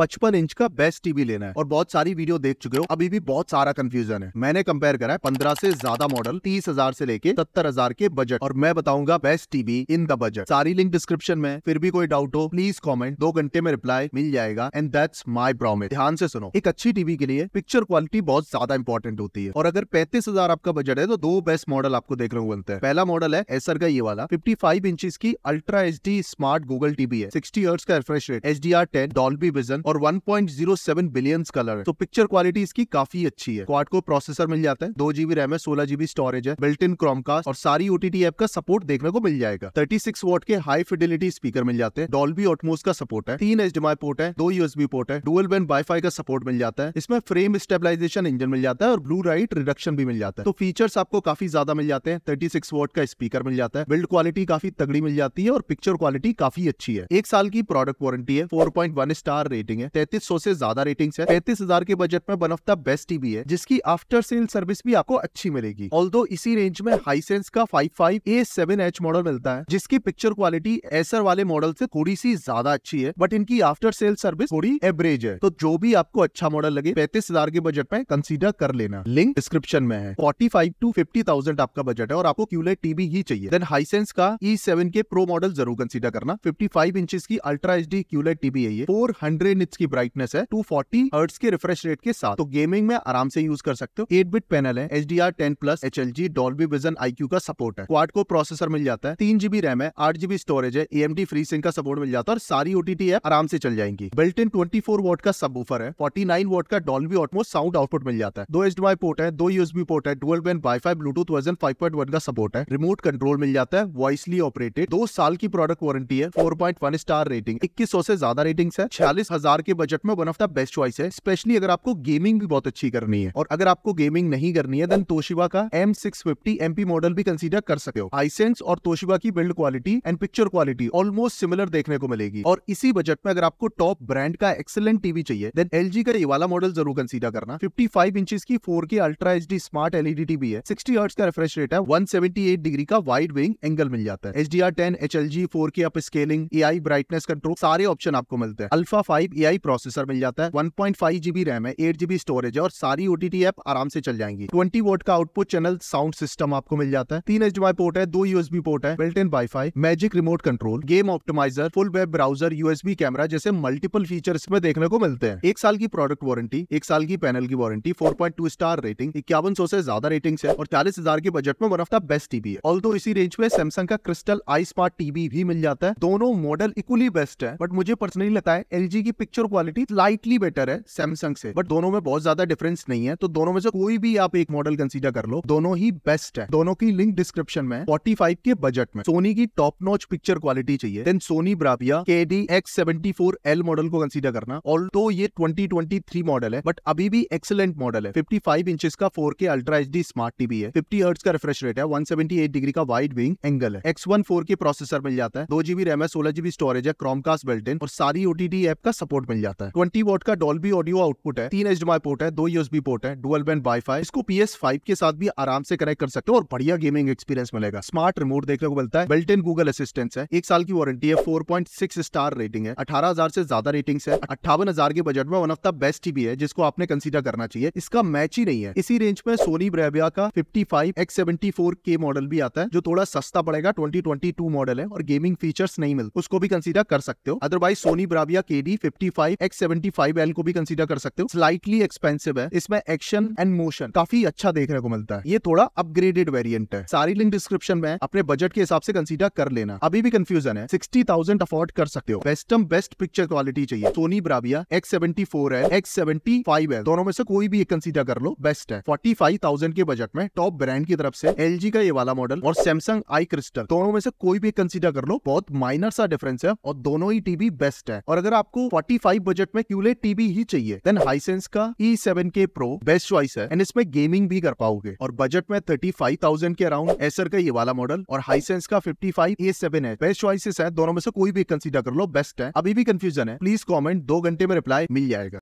पचपन इंच का best TV लेना है और बहुत सारी वीडियो देख चुके हो अभी भी बहुत सारा कंफ्यूजन है मैंने कंपेयर करा है पंद्रह से ज्यादा मॉडल तीस हजार से लेके सत्तर हजार के बजट और मैं बताऊंगा best TV in the budget सारी लिंक डिस्क्रिप्शन में फिर भी कोई डाउट हो प्लीज कॉमेंट दो घंटे में रिप्लाई मिल जाएगा एंड दैट्स माई प्रॉमिस ध्यान से सुनो एक अच्छी टीवी के लिए पिक्चर क्वालिटी बहुत ज्यादा इंपॉर्टेंट होती है और अगर पैंतीस हजार आपका बजट है तो दो बेस्ट मॉडल आपको देखने को मिलते हैं पहला मॉडल है एसर का ये वाला फिफ्टी फाइव की ultra H smart Google TV है सिक्सटी हर्ट्स का refresh rate H D R ten Dolby vision और 1.07 बिलियन कलर है तो पिक्चर क्वालिटी इसकी काफी अच्छी है क्वाड को प्रोसेसर मिल जाता है दो जीबी रैम है सोलह जीबी स्टोरेज है बिल्ट इन क्रोमकास्ट और सारी ओटीटी ऐप का सपोर्ट देखने को मिल जाएगा 36 वोट के हाई फिडिलिटी स्पीकर मिल जाते हैं डॉल्बी ऑटमोस का सपोर्ट है तीन एच पोर्ट है दो यूएसबी पोर्ट है डुअल बैंड वाईफाई का सपोर्ट मिल जाता है इसमें फ्रेम स्टेबिलाईजेशन इंजन मिल जाता है और ब्लू राइट रिडक्शन भी मिल जाता है तो फीचर्स आपको काफी ज्यादा मिल जाते हैं थर्टी सिक्स वोट का स्पीकर मिल जाता है बिल्ड क्वालिटी काफी तगड़ी मिल जाती है और पिक्चर क्वालिटी काफी अच्छी है एक साल की प्रोडक्ट वारंटी है four point one star rating rating है तैतीस सौ से ज्यादा रेटिंग है पैंतीस हजार के बजट में one of the best TV है जिसकी आफ्टर सेल सर्विस भी आपको अच्छी मिलेगी ऑल इसी रेंज में हाईसेंस का five five A seven H model मिलता है जिसकी पिक्चर क्वालिटी एसर वाले मॉडल से थोड़ी सी ज्यादा अच्छी है बट इनकी आफ्टर सेल सर्विस थोड़ी एवरेज है तो जो भी आपको अच्छा मॉडल लगे पैंतीस हजार के बजट में कंसिडर कर लेना लिंक डिस्क्रिप्शन में है forty five to fifty thousand आपका बजट है और आपको क्यूलेट टीवी ही चाहिए देन हाईसेंस का E e seven K pro model जरूर कंसिडर करना फिफ्टी फाइव इंच की ultra H D QLED TV है फोर हंड्रेड निट्स की ब्राइटनेस है टू फोर्टी हर्ट्स के रिफ्रेश रेट के साथ तो गेमिंग में आराम से यूज कर सकते हो एट बिट पैनल है H D R ten plus H L G Dolby vision I Q का सपोर्ट है क्वाड को प्रोसेसर मिल जाता है तीन जीबी रैम है आठ जीबी स्टोरेज है A M D free sync का सपोर्ट मिल जाता है और सारी ओटीटी ऐप आराम से चल जाएंगी built in twenty four watt का सब है फोर्टी नाइन वोट का डॉल्बी ऑटमो साउंड आउटपुट मिल जाता है दो एच डी पोर्ट है दो यूएसबी पोर्ट है dual band WiFi Bluetooth version five point one का सपोर्ट है रिमोट कंट्रोल मिल जाता है वॉइसली ऑपरेटेड दो साल की प्रोडक्ट वारंटी है four point one star rating इक्कीस सौ से ज्यादा रेटिंग है छियालीस हजार हजार के बजट में one of the best choice है स्पेशली अगर आपको गेमिंग भी बहुत अच्छी करनी है और अगर आपको गेमिंग नहीं करनी है देन तोशिबा का M six fifty MP model भी कंसिडर कर सकते हो आईसेंस और तोशिबा की build quality and picture quality almost similar देखने को मिलेगी और इसी बजट में अगर आपको टॉप ब्रांड का एक्सेलेंट टीवी चाहिए देन एल का ये वाला मॉडल जरूर कंसिडर करना फिफ्टी फाइव इंच की four K ultra H smart LED TV है सिक्सटी हर्ट्स का रिफ्रेश रेट है वन सेवेंटी एट डिग्री का वाइड विंग एंगल मिल जाता है H D R ten H L G four K upscaling A I brightness control सारे option आपको मिलते हैं अल्फा फाइव एआई प्रोसेसर मिल जाता है फाइव जीबी रैम है एट जीबी स्टोरेज है और सारी ओटीटी ऐप आराम से चल जाएंगी ट्वेंटी वोट का आउटपुट चैनल साउंड सिस्टम आपको मिल जाता है तीन एच पोर्ट है दो यूएसबी पोर्ट है built in wifi magic remote control game optimiser full web browser USB camera जैसे मल्टीपल फीचर इसमें देखने को मिलते हैं एक साल की प्रोडक्ट वारंटी एक साल की पैनल की warranty four point two star rating इक्यावन से ज्यादा रेटिंग है और चालीस हजार के बजट में one of the best TV है ऑल इसी रेंज में सैमसंग का क्रिस्टल आई स्मार्ट टीवी भी मिल जाता है दोनों मॉडल इक्वली बेस्ट है बट मुझे पर्सनली लगता है एल की pic picture quality lightly better है सैमसंग से बट दोनों में बहुत ज्यादा डिफरेंस नहीं है तो दोनों में से कोई भी आप एक मॉडल कंसिडर कर लो दोनों ही बेस्ट है दोनों की लिंक डिस्क्रिप्शन में फोर्टी फाइव के बजट में सोनी की टॉप नॉच पिक्चर क्वालिटी चाहिए then Sony Bravia K D X seventy four L model को कंसिडर करना और तो ये ट्वेंटी ट्वेंटी थ्री मॉडल है बट अभी भी एक्सेलेंट मॉडल है फिफ्टी फाइव इंचेस का four K ultra H D smart TV है फिफ्टी हर्ट्स का रिफ्रेश रेट है वन सेवेंटी एट डिग्री का वाइड विंग एंगल है X one four K processor मिल जाता है दो जीबी रैम है सोलह जीबी स्टोरेज है क्रोमकास्ट बेल्ट इन और सारी ओटीटी एप का सपोर्ट पोर्ट मिल जाता है ट्वेंटी वोट का डॉल्बी ऑडियो आउटपुट है तीन एच पोर्ट है दो यूएसबी पोर्ट है डुअल बैंड वाईफाई इसको पीएस के साथ भी आराम से कनेक्ट कर सकते हो और बढ़िया गेमिंग एक्सपीरियंस मिलेगा स्मार्ट रिमोट देखने को मिलता है बिल्ट इन गूगल असिस्टेंस है एक साल की वारंटी है four point six star rating है अठारह से ज्यादा रेटिंग है अट्ठावन के बजट में one of the best TV है जिसको आपने कंसिडर करना चाहिए इसका मैच ही नहीं है इसी रेंज में सोनी ब्रेविया का fifty five X seventy four K model भी आता है जो थोड़ा सस्ता पड़ेगा ट्वेंटी ट्वेंटी टू मॉडल है और गेमिंग फीचर्स नहीं मिलते उसको भी कंसिडर कर सकते हो otherwise Sony Bravia K D fifty five seventy को भी कंसिडर कर सकते हो स्लाइटली एक्सपेंसिव है इसमें एक्शन एंड मोशन काफी अच्छा देखने को मिलता है ये थोड़ा अपग्रेडेड वेरियंट है सारी लिंक डिस्क्रिप्शन में अपने बजट के हिसाब से कंसिडर कर लेना अभी भी कंफ्यूजन है सिक्सटी थाउजेंड अफोर्ड कर सकते हो बेस्टम बेस्ट पिक्चर क्वालिटी चाहिए Sony Bravia X seventy four है एक्स सेवेंटी फाइव है दोनों में से कोई भी एक कंसिडर कर लो बेस्ट है फोर्टी फाइव थाउजेंड के बजट में टॉप ब्रांड की तरफ से एल जी का ये वाला मॉडल और सैमसंग आई क्रिस्टल दोनों में से कोई भी कंसिडर कर लो बहुत माइनर सा डिफरेंस है और दोनों ही टीवी बेस्ट है और अगर आपको फोर्टी फाइव बजट में क्यूलेट टीवी ही चाहिए देन हाईसेंस का E seven K pro best choice है एंड इसमें गेमिंग भी कर पाओगे और बजट में थर्टी फाइव थाउजेंड के अराउंड एसर का ये वाला मॉडल और हाईसेंस का फिफ्टी फाइव ए सेवन है बेस्ट चॉइसेस है दोनों में से कोई भी कंसिडर कर लो बेस्ट है अभी भी कंफ्यूजन है प्लीज कॉमेंट दो घंटे में रिप्लाई मिल जाएगा